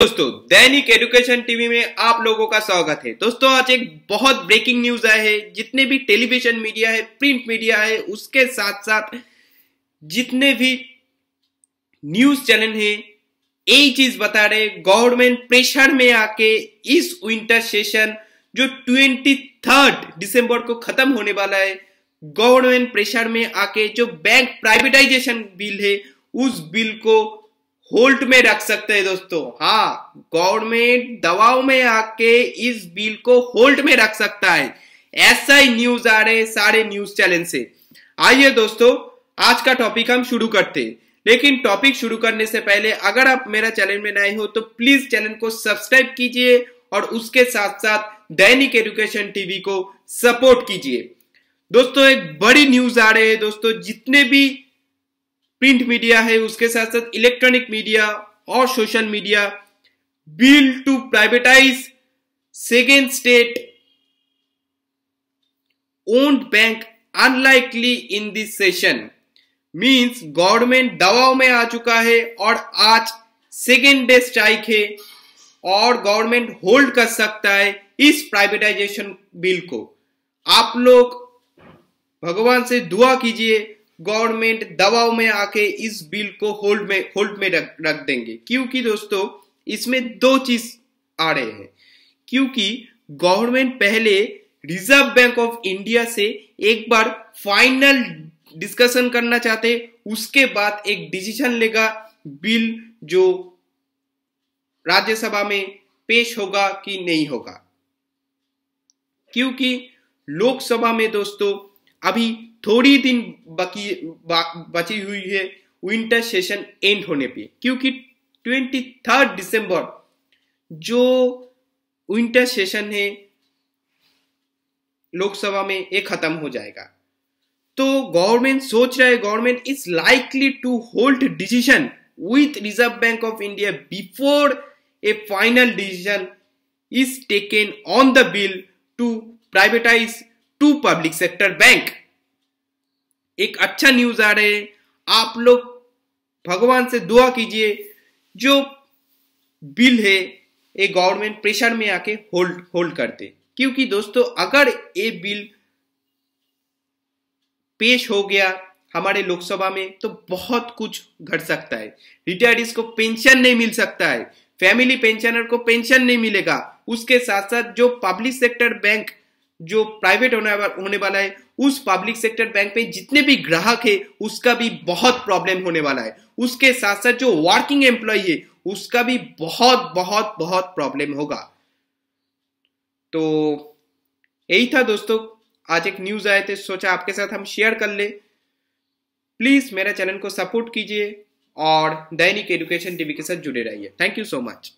दोस्तों दैनिक education TV में आप लोगों का स्वागत है दोस्तों आज एक बहुत ब्रेकिंग न्यूज आया है जितने भी टेलीविजन मीडिया है प्रिंट मीडिया है उसके साथ साथ जितने भी न्यूज चैनल है यही चीज बता रहे गवर्नमेंट प्रेशर में आके इस विंटर सेशन जो ट्वेंटी थर्ड डिसम्बर को खत्म होने वाला है गवर्नमेंट प्रेशर में आके जो बैंक प्राइवेटाइजेशन बिल है उस बिल को होल्ड में रख सकते हैं दोस्तों हाँ गवर्नमेंट दबाव में आके इस बिल को होल्ट में रख सकता है ऐसा ही न्यूज आ रहे सारे न्यूज चैनल से आइए दोस्तों आज का टॉपिक हम शुरू करते हैं लेकिन टॉपिक शुरू करने से पहले अगर आप मेरा चैनल में नए हो तो प्लीज चैनल को सब्सक्राइब कीजिए और उसके साथ साथ दैनिक एजुकेशन टीवी को सपोर्ट कीजिए दोस्तों एक बड़ी न्यूज आ रही है दोस्तों जितने भी प्रिंट मीडिया है उसके साथ साथ इलेक्ट्रॉनिक मीडिया और social media bill to privatize second state owned bank unlikely in this session means government दबाव में आ चुका है और आज सेकेंड डे स्ट्राइक है और गवर्नमेंट होल्ड कर सकता है इस प्राइवेटाइजेशन बिल को आप लोग भगवान से दुआ कीजिए गवर्नमेंट दबाव में आके इस बिल को होल्ड में होल्ड में रख रख देंगे क्योंकि दोस्तों इसमें दो चीज आ रहे हैं क्योंकि गवर्नमेंट पहले रिजर्व बैंक ऑफ इंडिया से एक बार फाइनल डिस्कशन करना चाहते उसके बाद एक डिसीजन लेगा बिल जो राज्यसभा में पेश होगा कि नहीं होगा क्योंकि लोकसभा में दोस्तों अभी थोड़ी दिन बाकी बा, बची हुई है विंटर सेशन एंड होने पे क्योंकि ट्वेंटी थर्ड दिसंबर जो विंटर सेशन है लोकसभा में ये खत्म हो जाएगा तो गवर्नमेंट सोच रहा है government is likely to hold decision with Reserve Bank of India before a final decision is taken on the bill to privatize two public sector bank एक अच्छा न्यूज आ रहा है आप लोग भगवान से दुआ कीजिए जो बिल है ये गवर्नमेंट प्रेशर में आके होल्ड होल्ड करते क्योंकि दोस्तों अगर ये बिल पेश हो गया हमारे लोकसभा में तो बहुत कुछ घट सकता है रिटायर्डिस को पेंशन नहीं मिल सकता है फैमिली पेंशनर को पेंशन नहीं मिलेगा उसके साथ साथ जो पब्लिक सेक्टर बैंक जो प्राइवेट होने वाला है उस पब्लिक सेक्टर बैंक में जितने भी ग्राहक है उसका भी बहुत प्रॉब्लम होने वाला है उसके साथ साथ जो वर्किंग एम्प्लॉय है उसका भी बहुत बहुत बहुत प्रॉब्लम होगा तो यही था दोस्तों आज एक न्यूज आए थे सोचा आपके साथ हम शेयर कर ले प्लीज मेरा चैनल को सपोर्ट कीजिए और दैनिक एजुकेशन टीवी के साथ जुड़े रहिए थैंक यू सो मच